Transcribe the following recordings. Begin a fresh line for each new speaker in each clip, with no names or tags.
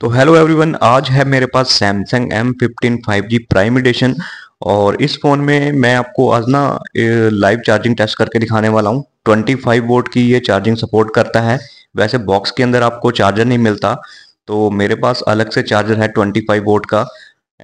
तो hello everyone आज है मेरे पास Samsung M fifteen five G prime edition और इस फ़ोन में मैं आपको आज ना लाइव चार्जिंग टेस्ट करके दिखाने वाला हूँ 25 वोट की ये चार्जिंग सपोर्ट करता है वैसे बॉक्स के अंदर आपको चार्जर नहीं मिलता तो मेरे पास अलग से चार्जर है 25 वोट का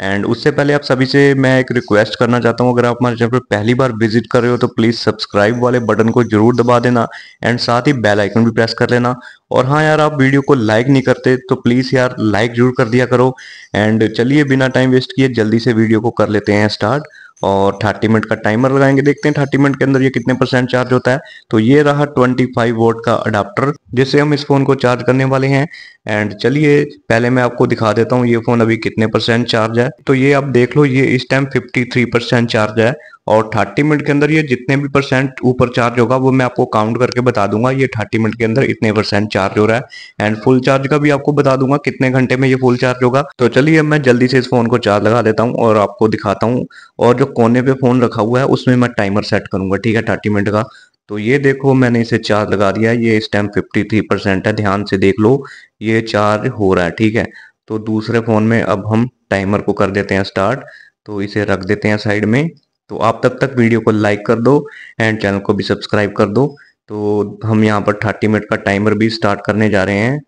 एंड उससे पहले आप सभी से मैं एक रिक्वेस्ट करना चाहता हूँ अगर आप हमारे चैनल पर पहली बार विजिट कर रहे हो तो प्लीज़ सब्सक्राइब वाले बटन को जरूर दबा देना एंड साथ ही बेल आइकन भी प्रेस कर लेना और हाँ यार आप वीडियो को लाइक नहीं करते तो प्लीज़ यार लाइक जरूर कर दिया करो एंड चलिए बिना टाइम वेस्ट किए जल्दी से वीडियो को कर लेते हैं स्टार्ट और थर्टी मिनट का टाइमर लगाएंगे देखते हैं थर्टी मिनट के अंदर ये कितने परसेंट चार्ज होता है तो ये रहा ट्वेंटी फाइव वोट का अडाप्टर जिससे हम इस फ़ोन को चार्ज करने वाले हैं एंड चलिए पहले मैं आपको दिखा देता हूँ ये फ़ोन अभी कितने परसेंट चार्ज है तो ये आप देख लो ये इस time fifty three percent charge है और थर्टी मिनट के अंदर ये जितने भी परसेंट ऊपर चार्ज होगा वो मैं आपको काउंट करके बता दूंगा ये थर्टी मिनट के अंदर इतने परसेंट चार्ज हो रहा है एंड फुल चार्ज का भी आपको बता दूंगा कितने घंटे में ये फुल चार्ज होगा तो चलिए मैं जल्दी से इस फोन को चार्ज लगा देता हूँ और आपको दिखाता हूँ और जो कोने पे फोन रखा हुआ है उसमें मैं टाइमर सेट करूंगा ठीक है थर्टी मिनट का तो ये देखो मैंने इसे चार्ज लगा दिया ये इस टाइम फिफ्टी थ्री परसेंट है ध्यान से देख लो ये चार्ज हो रहा है ठीक है तो दूसरे फोन में अब हम टाइमर को कर देते हैं स्टार्ट तो इसे रख देते हैं साइड में तो आप तब तक वीडियो को लाइक कर दो एंड चैनल को भी सब्सक्राइब कर दो तो हम यहाँ पर थर्टी मिनट का टाइमर भी स्टार्ट करने जा रहे हैं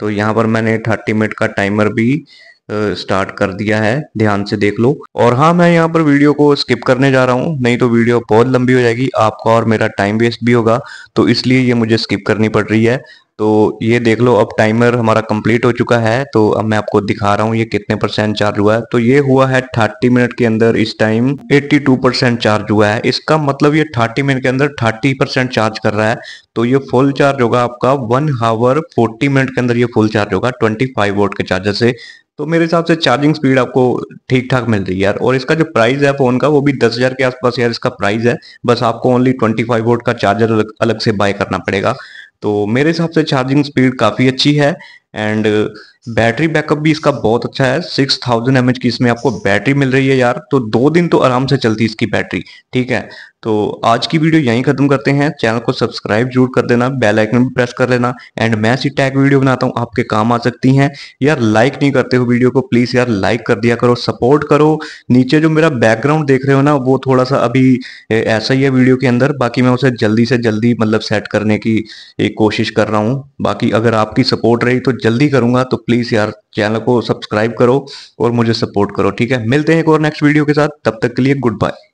तो यहाँ पर मैंने थर्टी मिनट का टाइमर भी स्टार्ट कर दिया है ध्यान से देख लो और हाँ मैं यहाँ पर वीडियो को स्किप करने जा रहा हूँ नहीं तो वीडियो बहुत लंबी हो जाएगी आपका और मेरा टाइम वेस्ट भी होगा तो इसलिए ये मुझे स्किप करनी पड़ रही है तो ये देख लो अब टाइमर हमारा कंप्लीट हो चुका है तो अब मैं आपको दिखा रहा हूँ ये कितने परसेंट चार्ज हुआ है तो ये हुआ है 30 मिनट के अंदर इस टाइम 82 परसेंट चार्ज हुआ है इसका मतलब ये 30 मिनट के अंदर 30 परसेंट चार्ज कर रहा है तो ये फुल चार्ज होगा आपका वन हावर 40 मिनट के अंदर ये फुल चार्ज होगा 25 वोट के चार्जर से तो मेरे हिसाब से चार्जिंग स्पीड आपको ठीक ठाक मिल रही है यार और इसका जो प्राइस है फ़ोन का वो भी दस हज़ार के आसपास यार इसका प्राइस है बस आपको ओनली ट्वेंटी फाइव वोट का चार्जर अलग से बाय करना पड़ेगा तो मेरे हिसाब से चार्जिंग स्पीड काफ़ी अच्छी है एंड बैटरी बैकअप भी इसका बहुत अच्छा है सिक्स थाउजेंड एम की इसमें आपको बैटरी मिल रही है यार तो दो दिन तो आराम से चलती इसकी बैटरी ठीक है तो आज की वीडियो यहीं खत्म करते हैं चैनल को सब्सक्राइब जरूर कर देना बेल आइकन भी प्रेस कर लेना एंड मैं ऐसी टैग वीडियो बनाता हूं आपके काम आ सकती हैं यार लाइक नहीं करते हो वीडियो को प्लीज़ यार लाइक कर दिया करो सपोर्ट करो नीचे जो मेरा बैकग्राउंड देख रहे हो ना वो थोड़ा सा अभी ऐसा ही है वीडियो के अंदर बाकी मैं उसे जल्दी से जल्दी मतलब सेट करने की कोशिश कर रहा हूँ बाकी अगर आपकी सपोर्ट रही तो जल्दी करूंगा तो प्लीज यार चैनल को सब्सक्राइब करो और मुझे सपोर्ट करो ठीक है मिलते हैं एक और नेक्स्ट वीडियो के साथ तब तक के लिए गुड बाय